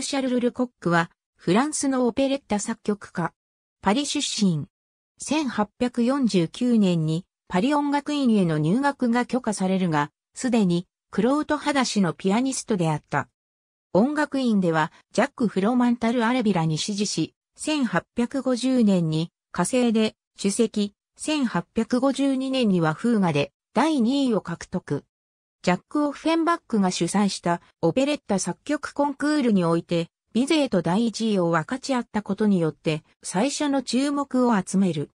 シャルル・ルコックは、フランスのオペレッタ作曲家。パリ出身。1849年にパリ音楽院への入学が許可されるが、すでに、クロートハダシのピアニストであった。音楽院では、ジャック・フロマンタル・アレビラに支持し、1850年に火星で主席、1852年には風雅で第2位を獲得。ジャック・オフェンバックが主催したオペレッタ作曲コンクールにおいて、ビゼーと第一位を分かち合ったことによって、最初の注目を集める。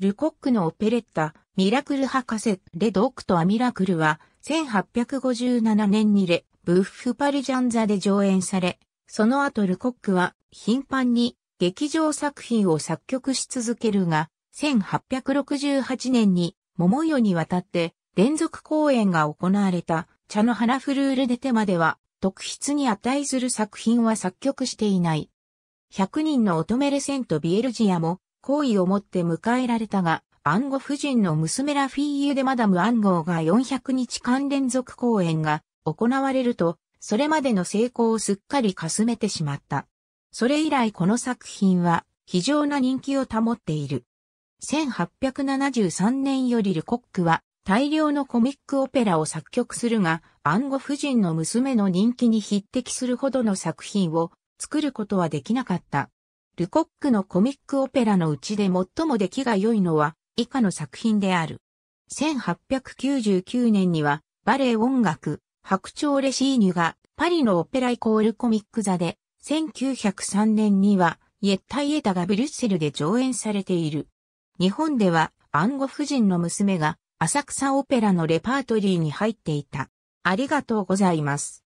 ルコックのオペレッタ、ミラクル博士、レ・ドックとアミラクルは、1857年にレ・ブッフ・パルジャンザで上演され、その後ルコックは頻繁に劇場作品を作曲し続けるが、1868年に桃代にわたって連続公演が行われた茶の花フルールデテまでは特筆に値する作品は作曲していない。100人の乙女レセントビエルジアも好意を持って迎えられたが、暗号夫人の娘ラフィーユでマダムアンゴーが400日間連続公演が行われると、それまでの成功をすっかりかすめてしまった。それ以来この作品は非常な人気を保っている。1873年よりルコックは大量のコミックオペラを作曲するが、暗号夫人の娘の人気に匹敵するほどの作品を作ることはできなかった。ルコックのコミックオペラのうちで最も出来が良いのは以下の作品である。1899年にはバレエ音楽、白鳥レシーニュがパリのオペライコールコミック座で、1903年にはイエッタイエタがブリュッセルで上演されている。日本では暗号夫人の娘が浅草オペラのレパートリーに入っていた。ありがとうございます。